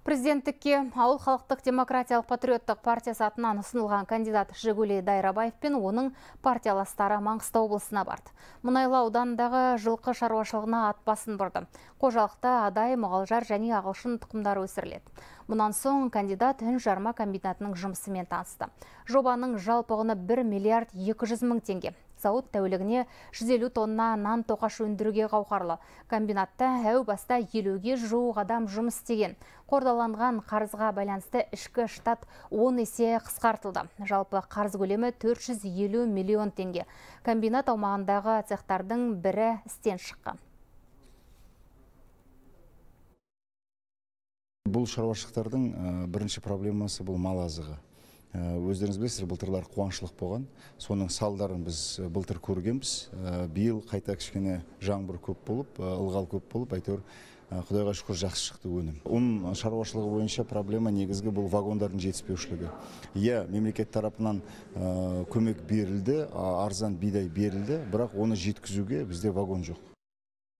Президенттікке ауыл халықтық демократиялық патриоттық партиясы атынан ұсынылған кандидат Жигули Дайрабаев пен оның партияластары Маңғыстау облысына барды. Мұнайлы ауданындағы жылқы шаруашылығына атпасын басын бұрды. Қожалықта адай, мұғалжар және ағылшын тұқымдары өсіріледі. Мұнан соң кандидат үн жарма комбинатының жұмысымен танысты. Жобаның жалпығыны 1 миллиард 200 мың теңге зауыт тәулігіне 150 тонна нан тоқаш өндіруге қауқарлы. Комбинатта әу баста елуге жуық адам жұмыс істеген. Қордаланған қарызға байланысты ішкі штат 10 есе қысқартылды. Жалпы қарыз көлемі 450 миллион теңге. Комбинат аумағындағы цехтардың бірі істен шыққан. Бұл шаруашықтардың бірінші проблемасы бұл мал азығы Э, өздеріңіз білесіздер былтырлар қуаншылық болған соның салдарын біз э, бұлтыр көргенбіз э, биыл қайта кішкене жаңбыр көп болып ылғал көп болып әйтеуір құдайға шүкір жақсы шықты өнім ұн шаруашылығы бойынша проблема негізгі бұл вагондардың жетіспеушілігі иә мемлекет тарапынан көмек берілді арзан бидай берілді бірақ оны жеткізуге бізде вагон жоқ